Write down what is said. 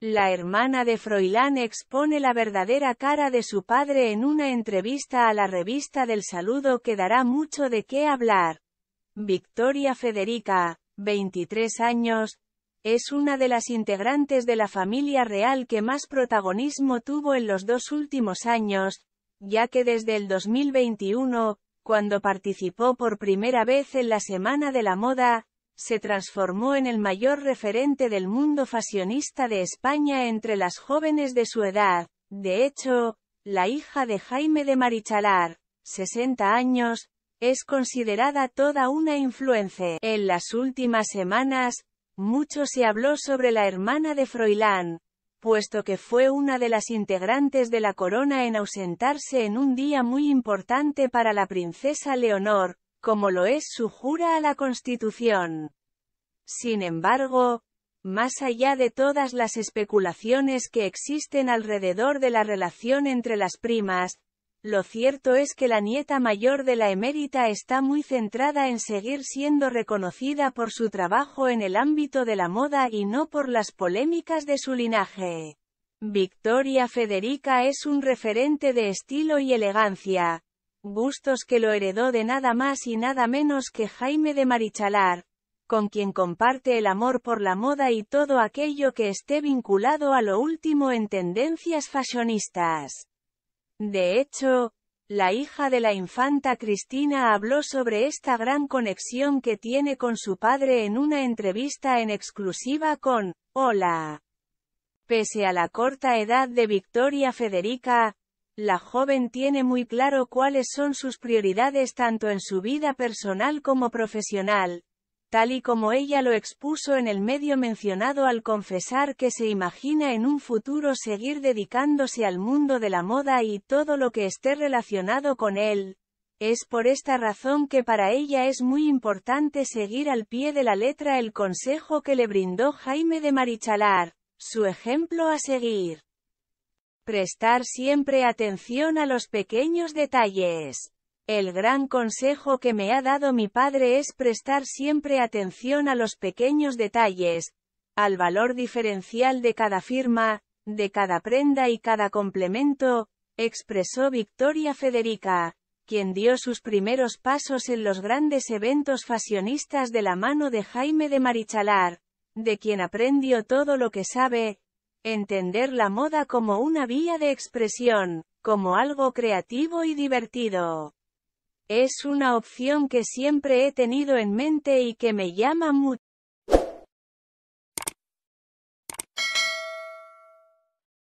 La hermana de Froilán expone la verdadera cara de su padre en una entrevista a la revista del saludo que dará mucho de qué hablar. Victoria Federica, 23 años, es una de las integrantes de la familia real que más protagonismo tuvo en los dos últimos años, ya que desde el 2021, cuando participó por primera vez en la Semana de la Moda, se transformó en el mayor referente del mundo fashionista de España entre las jóvenes de su edad. De hecho, la hija de Jaime de Marichalar, 60 años, es considerada toda una influencia. En las últimas semanas, mucho se habló sobre la hermana de Froilán, puesto que fue una de las integrantes de la corona en ausentarse en un día muy importante para la princesa Leonor, como lo es su jura a la Constitución. Sin embargo, más allá de todas las especulaciones que existen alrededor de la relación entre las primas, lo cierto es que la nieta mayor de la emérita está muy centrada en seguir siendo reconocida por su trabajo en el ámbito de la moda y no por las polémicas de su linaje. Victoria Federica es un referente de estilo y elegancia, Bustos que lo heredó de nada más y nada menos que Jaime de Marichalar, con quien comparte el amor por la moda y todo aquello que esté vinculado a lo último en tendencias fashionistas. De hecho, la hija de la infanta Cristina habló sobre esta gran conexión que tiene con su padre en una entrevista en exclusiva con Hola. Pese a la corta edad de Victoria Federica, la joven tiene muy claro cuáles son sus prioridades tanto en su vida personal como profesional, tal y como ella lo expuso en el medio mencionado al confesar que se imagina en un futuro seguir dedicándose al mundo de la moda y todo lo que esté relacionado con él. Es por esta razón que para ella es muy importante seguir al pie de la letra el consejo que le brindó Jaime de Marichalar, su ejemplo a seguir. Prestar siempre atención a los pequeños detalles. El gran consejo que me ha dado mi padre es prestar siempre atención a los pequeños detalles, al valor diferencial de cada firma, de cada prenda y cada complemento, expresó Victoria Federica, quien dio sus primeros pasos en los grandes eventos fashionistas de la mano de Jaime de Marichalar, de quien aprendió todo lo que sabe, Entender la moda como una vía de expresión, como algo creativo y divertido. Es una opción que siempre he tenido en mente y que me llama mucho.